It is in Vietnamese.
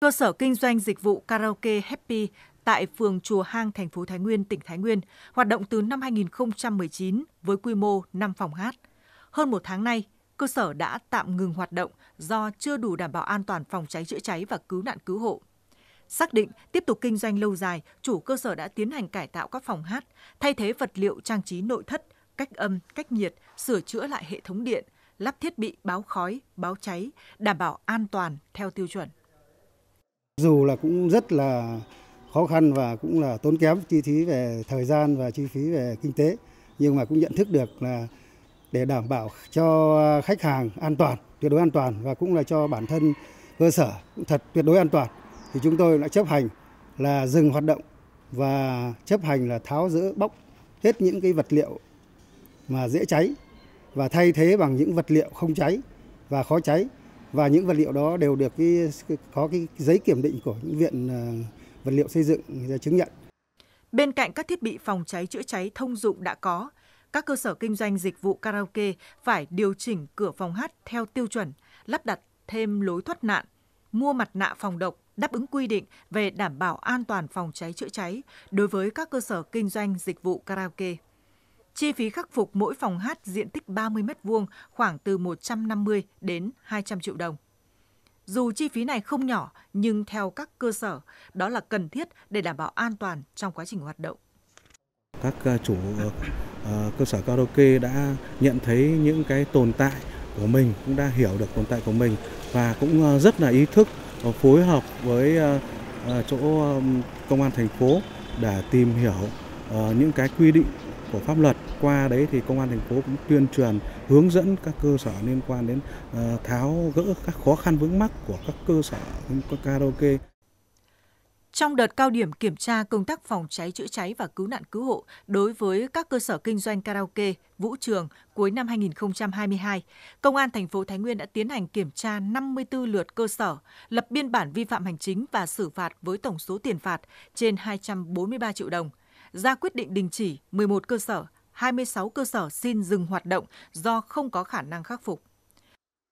Cơ sở kinh doanh dịch vụ karaoke Happy tại phường Chùa Hang, thành phố Thái Nguyên, tỉnh Thái Nguyên, hoạt động từ năm 2019 với quy mô 5 phòng hát. Hơn một tháng nay, cơ sở đã tạm ngừng hoạt động do chưa đủ đảm bảo an toàn phòng cháy chữa cháy và cứu nạn cứu hộ. Xác định tiếp tục kinh doanh lâu dài, chủ cơ sở đã tiến hành cải tạo các phòng hát, thay thế vật liệu trang trí nội thất, cách âm, cách nhiệt, sửa chữa lại hệ thống điện, lắp thiết bị báo khói, báo cháy, đảm bảo an toàn theo tiêu chuẩn. Dù là cũng rất là khó khăn và cũng là tốn kém chi phí về thời gian và chi phí về kinh tế nhưng mà cũng nhận thức được là để đảm bảo cho khách hàng an toàn, tuyệt đối an toàn và cũng là cho bản thân cơ sở cũng thật tuyệt đối an toàn thì chúng tôi đã chấp hành là dừng hoạt động và chấp hành là tháo rỡ bóc hết những cái vật liệu mà dễ cháy và thay thế bằng những vật liệu không cháy và khó cháy và những vật liệu đó đều được cái, có cái giấy kiểm định của những viện ờ, vật liệu xây dựng chứng nhận. Bên cạnh các thiết bị phòng cháy chữa cháy thông dụng đã có, các cơ sở kinh doanh dịch vụ karaoke phải điều chỉnh cửa phòng hát theo tiêu chuẩn, lắp đặt thêm lối thoát nạn, mua mặt nạ phòng độc đáp ứng quy định về đảm bảo an toàn phòng cháy chữa cháy đối với các cơ sở kinh doanh dịch vụ karaoke. Chi phí khắc phục mỗi phòng hát diện tích 30 m2 khoảng từ 150 đến 200 triệu đồng. Dù chi phí này không nhỏ, nhưng theo các cơ sở, đó là cần thiết để đảm bảo an toàn trong quá trình hoạt động. Các ờ, chủ ờ, cơ sở karaoke đã nhận thấy những cái tồn tại của mình, cũng đã hiểu được tồn tại của mình và cũng ờ, rất là ý thức phối hợp với chỗ công an thành phố để tìm hiểu những cái quy định của pháp luật qua đấy thì công an thành phố cũng tuyên truyền hướng dẫn các cơ sở liên quan đến ờ, tháo gỡ các khó khăn vướng mắc của các cơ sở các karaoke trong đợt cao điểm kiểm tra công tác phòng cháy chữa cháy và cứu nạn cứu hộ đối với các cơ sở kinh doanh karaoke, vũ trường cuối năm 2022, Công an thành phố Thái Nguyên đã tiến hành kiểm tra 54 lượt cơ sở, lập biên bản vi phạm hành chính và xử phạt với tổng số tiền phạt trên 243 triệu đồng – ra quyết định đình chỉ 11 cơ sở, 26 cơ sở xin dừng hoạt động do không có khả năng khắc phục.